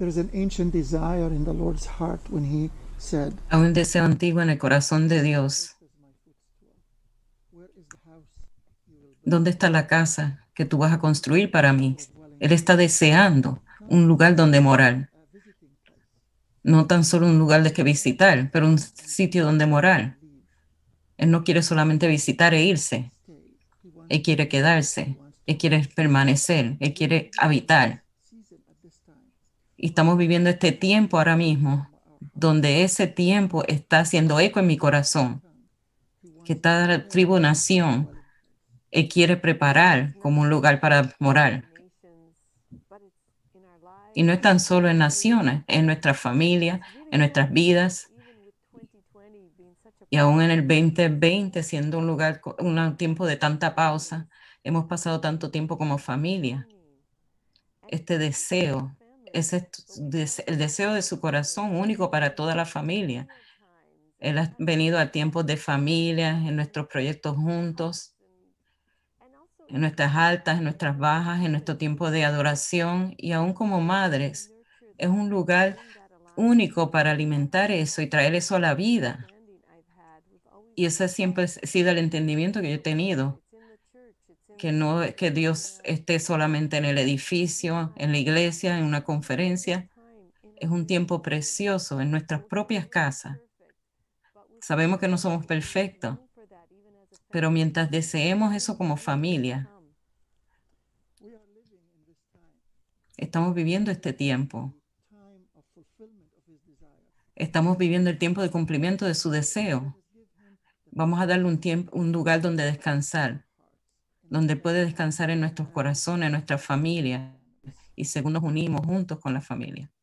Hay un deseo antiguo en el corazón de Dios. ¿Dónde está la casa que tú vas a construir para mí? Él está deseando un lugar donde morar. No tan solo un lugar de que visitar, pero un sitio donde morar. Él no quiere solamente visitar e irse. Él quiere quedarse. Él quiere permanecer. Él quiere habitar. Y estamos viviendo este tiempo ahora mismo, donde ese tiempo está haciendo eco en mi corazón, que esta tribu nación quiere preparar como un lugar para morar. Y no es tan solo en naciones, en nuestras familias, en nuestras vidas. Y aún en el 2020, siendo un lugar, un tiempo de tanta pausa, hemos pasado tanto tiempo como familia. Este deseo es el deseo de su corazón único para toda la familia. Él ha venido a tiempos de familia, en nuestros proyectos juntos, en nuestras altas, en nuestras bajas, en nuestro tiempo de adoración y aún como madres. Es un lugar único para alimentar eso y traer eso a la vida. Y ese siempre ha sido el entendimiento que yo he tenido que no que Dios esté solamente en el edificio, en la iglesia, en una conferencia. Es un tiempo precioso en nuestras propias casas. Sabemos que no somos perfectos, pero mientras deseemos eso como familia, estamos viviendo este tiempo. Estamos viviendo el tiempo de cumplimiento de su deseo. Vamos a darle un tiempo, un lugar donde descansar donde puede descansar en nuestros corazones, en nuestra familia, y según nos unimos juntos con la familia.